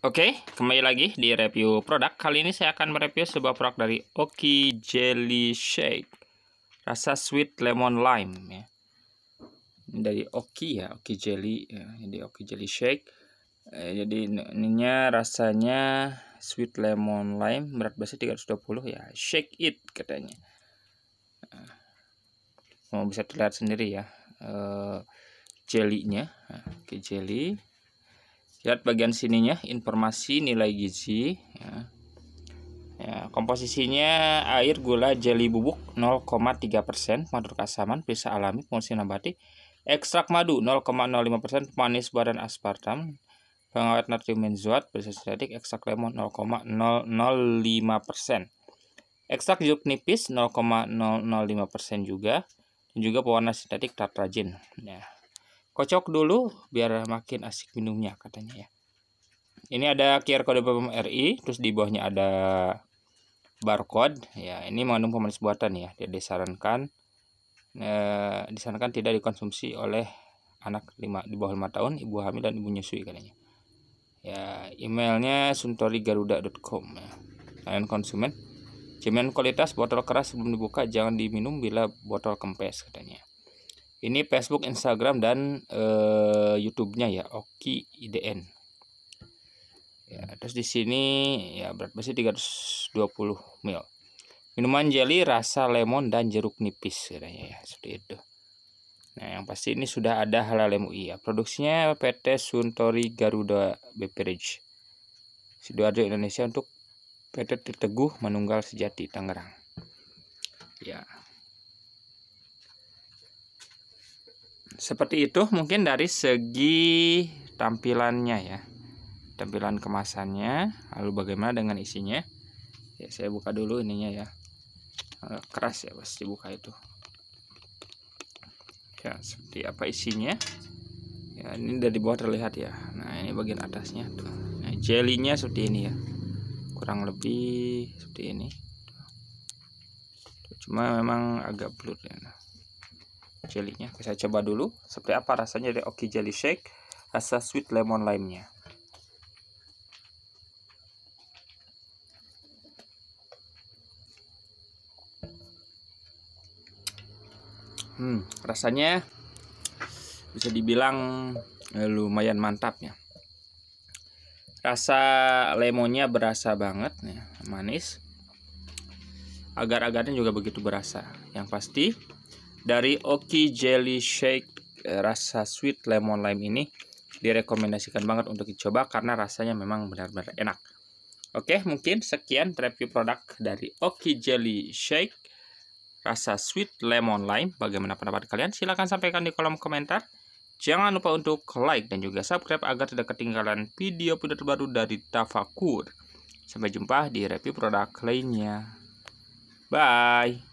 Oke, okay, kembali lagi di review produk. Kali ini saya akan mereview sebuah produk dari Oki Jelly Shake. Rasa sweet lemon lime ya. Ini dari Oki ya, Oki Jelly. Ya. Jadi Oki Jelly Shake. Eh, jadi ininya rasanya sweet lemon lime, berat basnya 320 ya. Shake it katanya. Eh, mau bisa terlihat sendiri ya. Eh, jelly-nya. Nah, Oke, jelly lihat bagian sininya informasi nilai gizi ya. Ya, komposisinya air gula jeli bubuk 0,3% madu kasaman bisa alami fungsi nabati ekstrak madu 0,05% manis badan aspartam pengawet natrium benzoat bisa sitatik ekstrak lemon 0,005% ekstrak jeruk nipis 0,005% juga dan juga pewarna sintetik tartragin ya kocok dulu biar makin asik minumnya katanya ya ini ada QR kode BPOM RI terus di bawahnya ada barcode ya ini mengandung pemanis buatan ya dia disarankan eh, disarankan tidak dikonsumsi oleh anak lima, di bawah lima tahun ibu hamil dan ibu nyusui katanya ya emailnya suntorigaruda.com ya. kalian konsumen jaminan kualitas botol keras sebelum dibuka jangan diminum bila botol kempes katanya ini Facebook Instagram dan eh, YouTube-nya ya Oki IDN ya terus di sini ya berat besi 320 mil. minuman jelly rasa lemon dan jeruk nipis katanya ya seperti itu nah yang pasti ini sudah ada halal MUI ya produksinya PT Suntory Garuda Beverage Sidoarjo Indonesia untuk PT Teguh Manunggal Sejati Tangerang ya seperti itu mungkin dari segi tampilannya ya tampilan kemasannya lalu bagaimana dengan isinya ya saya buka dulu ininya ya eh, keras ya pasti buka itu ya seperti apa isinya ya ini dari bawah terlihat ya nah ini bagian atasnya tuh nah, jelinya seperti ini ya kurang lebih seperti ini cuma memang agak blur ya nah jelinya saya coba dulu seperti apa rasanya dari Oki Jelly Shake rasa sweet lemon lime-nya hmm, rasanya bisa dibilang eh, lumayan mantap ya rasa lemonnya berasa banget ya manis agar-agarnya juga begitu berasa yang pasti dari Oki Jelly Shake eh, rasa sweet lemon lime ini direkomendasikan banget untuk dicoba karena rasanya memang benar-benar enak. Oke, mungkin sekian review produk dari Oki Jelly Shake rasa sweet lemon lime. Bagaimana pendapat kalian? Silahkan sampaikan di kolom komentar. Jangan lupa untuk like dan juga subscribe agar tidak ketinggalan video-video terbaru dari Tafakur. Sampai jumpa di review produk lainnya. Bye!